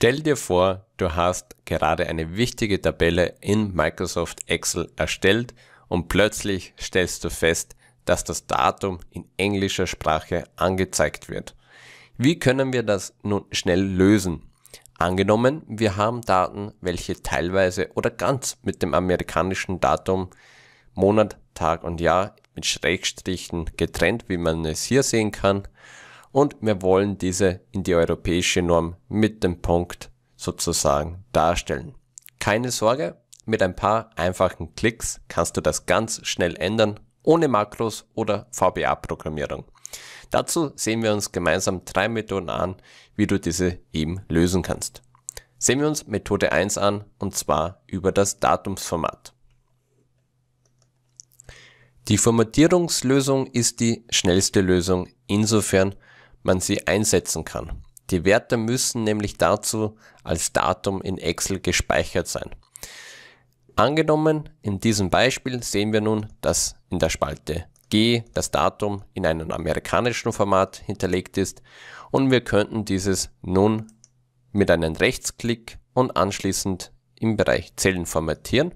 Stell dir vor, du hast gerade eine wichtige Tabelle in Microsoft Excel erstellt und plötzlich stellst du fest, dass das Datum in englischer Sprache angezeigt wird. Wie können wir das nun schnell lösen? Angenommen, wir haben Daten, welche teilweise oder ganz mit dem amerikanischen Datum Monat, Tag und Jahr mit Schrägstrichen getrennt, wie man es hier sehen kann, und wir wollen diese in die europäische Norm mit dem Punkt sozusagen darstellen. Keine Sorge, mit ein paar einfachen Klicks kannst du das ganz schnell ändern, ohne Makros oder VBA-Programmierung. Dazu sehen wir uns gemeinsam drei Methoden an, wie du diese eben lösen kannst. Sehen wir uns Methode 1 an, und zwar über das Datumsformat. Die Formatierungslösung ist die schnellste Lösung insofern, man sie einsetzen kann. Die Werte müssen nämlich dazu als Datum in Excel gespeichert sein. Angenommen, in diesem Beispiel sehen wir nun, dass in der Spalte G das Datum in einem amerikanischen Format hinterlegt ist und wir könnten dieses nun mit einem Rechtsklick und anschließend im Bereich Zellen formatieren.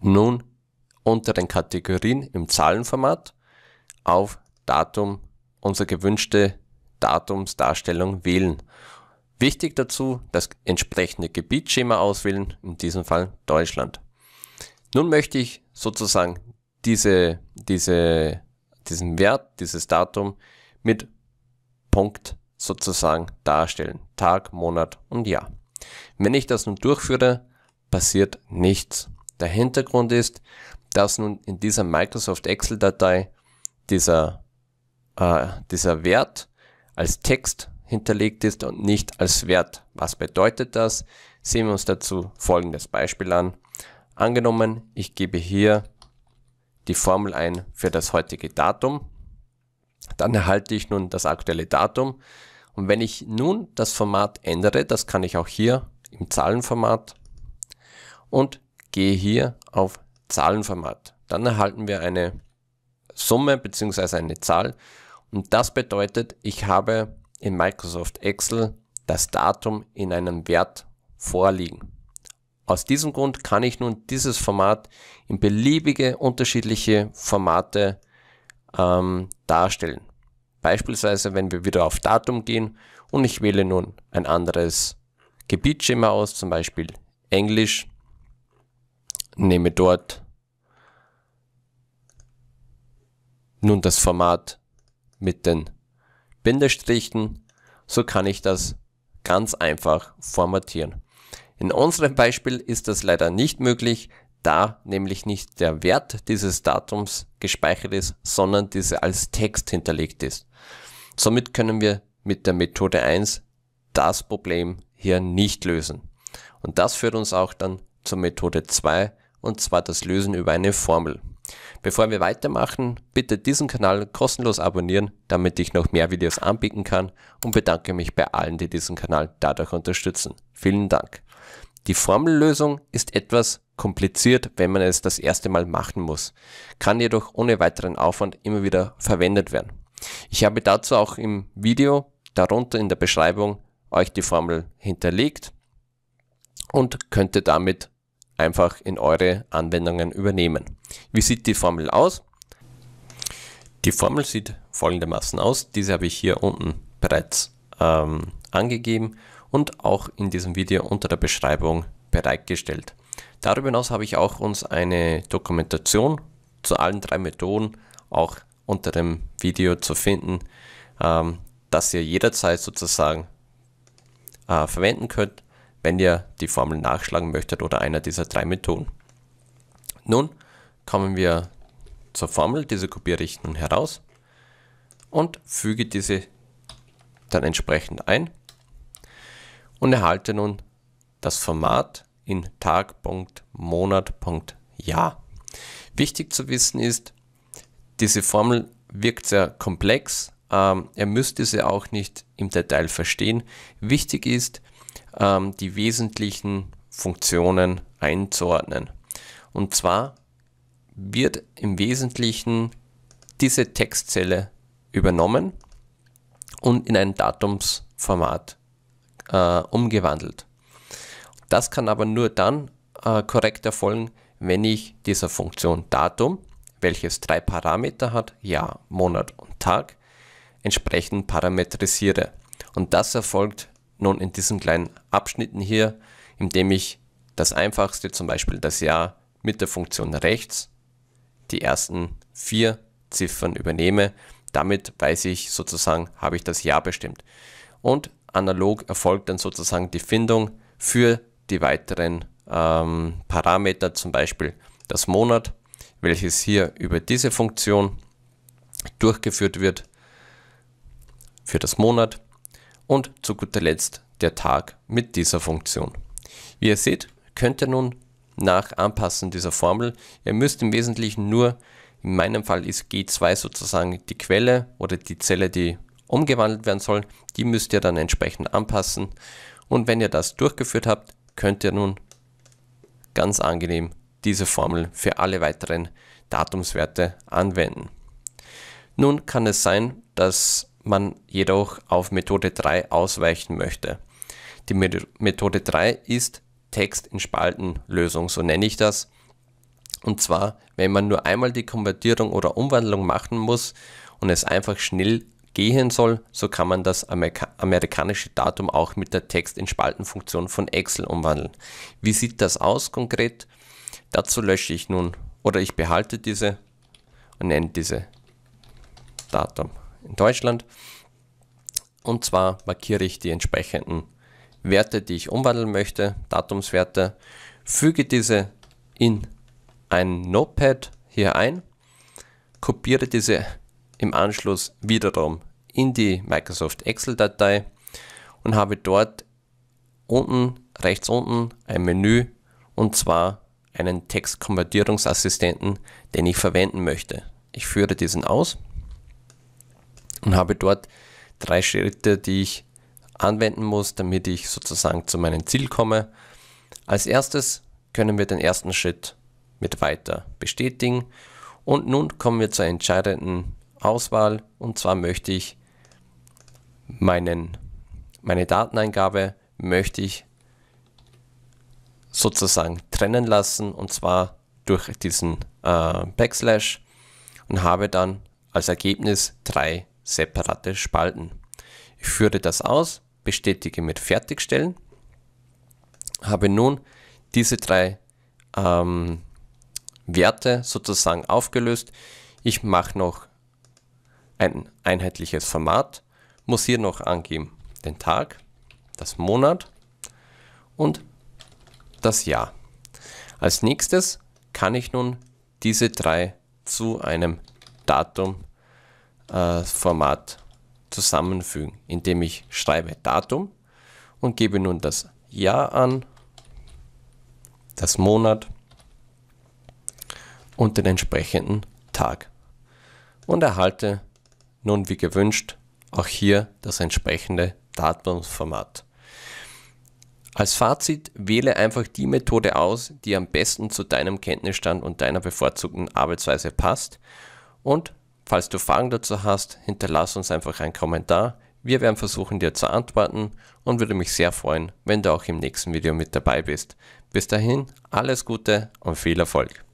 Nun unter den Kategorien im Zahlenformat auf Datum unsere gewünschte Datumsdarstellung wählen. Wichtig dazu das entsprechende Gebietsschema auswählen, in diesem Fall Deutschland. Nun möchte ich sozusagen diese, diese, diesen Wert, dieses Datum mit Punkt sozusagen darstellen. Tag, Monat und Jahr. Wenn ich das nun durchführe, passiert nichts. Der Hintergrund ist, dass nun in dieser Microsoft Excel-Datei dieser äh, dieser Wert als Text hinterlegt ist und nicht als Wert. Was bedeutet das? Sehen wir uns dazu folgendes Beispiel an. Angenommen, ich gebe hier die Formel ein für das heutige Datum. Dann erhalte ich nun das aktuelle Datum. Und wenn ich nun das Format ändere, das kann ich auch hier im Zahlenformat und gehe hier auf Zahlenformat. Dann erhalten wir eine Summe bzw. eine Zahl und das bedeutet, ich habe in Microsoft Excel das Datum in einem Wert vorliegen. Aus diesem Grund kann ich nun dieses Format in beliebige unterschiedliche Formate ähm, darstellen. Beispielsweise, wenn wir wieder auf Datum gehen und ich wähle nun ein anderes Gebietsschema aus, zum Beispiel Englisch, nehme dort nun das Format mit den Bindestrichen, so kann ich das ganz einfach formatieren. In unserem Beispiel ist das leider nicht möglich, da nämlich nicht der Wert dieses Datums gespeichert ist, sondern diese als Text hinterlegt ist. Somit können wir mit der Methode 1 das Problem hier nicht lösen. Und das führt uns auch dann zur Methode 2 und zwar das Lösen über eine Formel. Bevor wir weitermachen, bitte diesen Kanal kostenlos abonnieren, damit ich noch mehr Videos anbieten kann und bedanke mich bei allen, die diesen Kanal dadurch unterstützen. Vielen Dank. Die Formellösung ist etwas kompliziert, wenn man es das erste Mal machen muss, kann jedoch ohne weiteren Aufwand immer wieder verwendet werden. Ich habe dazu auch im Video darunter in der Beschreibung euch die Formel hinterlegt und könnte damit einfach in eure Anwendungen übernehmen. Wie sieht die Formel aus? Die Formel sieht folgendermaßen aus. Diese habe ich hier unten bereits ähm, angegeben und auch in diesem Video unter der Beschreibung bereitgestellt. Darüber hinaus habe ich auch uns eine Dokumentation zu allen drei Methoden auch unter dem Video zu finden, ähm, dass ihr jederzeit sozusagen äh, verwenden könnt, wenn ihr die Formel nachschlagen möchtet oder einer dieser drei Methoden. Nun kommen wir zur Formel, diese kopiere ich nun heraus und füge diese dann entsprechend ein und erhalte nun das Format in Tag.Monat.Jahr. Wichtig zu wissen ist, diese Formel wirkt sehr komplex, ähm, ihr müsst diese auch nicht im Detail verstehen. Wichtig ist, ähm, die wesentlichen Funktionen einzuordnen. Und zwar wird im Wesentlichen diese Textzelle übernommen und in ein Datumsformat äh, umgewandelt. Das kann aber nur dann äh, korrekt erfolgen, wenn ich dieser Funktion Datum, welches drei Parameter hat, Jahr, Monat und Tag, entsprechend parametrisiere. Und das erfolgt nun in diesen kleinen Abschnitten hier, indem ich das einfachste, zum Beispiel das Jahr, mit der Funktion rechts die ersten vier Ziffern übernehme. Damit weiß ich sozusagen, habe ich das Jahr bestimmt. Und analog erfolgt dann sozusagen die Findung für die weiteren ähm, Parameter, zum Beispiel das Monat, welches hier über diese Funktion durchgeführt wird für das Monat und zu guter Letzt der Tag mit dieser Funktion. Wie ihr seht, könnt ihr nun nach Anpassen dieser Formel, ihr müsst im Wesentlichen nur, in meinem Fall ist G2 sozusagen die Quelle oder die Zelle, die umgewandelt werden soll, die müsst ihr dann entsprechend anpassen und wenn ihr das durchgeführt habt, könnt ihr nun ganz angenehm diese Formel für alle weiteren Datumswerte anwenden. Nun kann es sein, dass man jedoch auf Methode 3 ausweichen möchte. Die Methode 3 ist Text in Spaltenlösung, so nenne ich das. Und zwar, wenn man nur einmal die Konvertierung oder Umwandlung machen muss und es einfach schnell gehen soll, so kann man das Amerika amerikanische Datum auch mit der Text in Spaltenfunktion von Excel umwandeln. Wie sieht das aus konkret? Dazu lösche ich nun oder ich behalte diese und nenne diese Datum in Deutschland. Und zwar markiere ich die entsprechenden Werte, die ich umwandeln möchte, Datumswerte, füge diese in ein Notepad hier ein, kopiere diese im Anschluss wiederum in die Microsoft Excel-Datei und habe dort unten, rechts unten ein Menü und zwar einen Textkonvertierungsassistenten, den ich verwenden möchte. Ich führe diesen aus und habe dort drei Schritte, die ich anwenden muss, damit ich sozusagen zu meinem Ziel komme. Als erstes können wir den ersten Schritt mit weiter bestätigen und nun kommen wir zur entscheidenden Auswahl und zwar möchte ich meinen, meine Dateneingabe möchte ich sozusagen trennen lassen und zwar durch diesen äh, Backslash und habe dann als Ergebnis drei separate Spalten. Ich führe das aus, bestätige mit Fertigstellen, habe nun diese drei ähm, Werte sozusagen aufgelöst. Ich mache noch ein einheitliches Format, muss hier noch angeben den Tag, das Monat und das Jahr. Als nächstes kann ich nun diese drei zu einem Datum äh, Format zusammenfügen, indem ich schreibe Datum und gebe nun das Jahr an, das Monat und den entsprechenden Tag und erhalte nun wie gewünscht auch hier das entsprechende Datumsformat. Als Fazit wähle einfach die Methode aus, die am besten zu deinem Kenntnisstand und deiner bevorzugten Arbeitsweise passt und Falls du Fragen dazu hast, hinterlass uns einfach einen Kommentar. Wir werden versuchen, dir zu antworten und würde mich sehr freuen, wenn du auch im nächsten Video mit dabei bist. Bis dahin, alles Gute und viel Erfolg!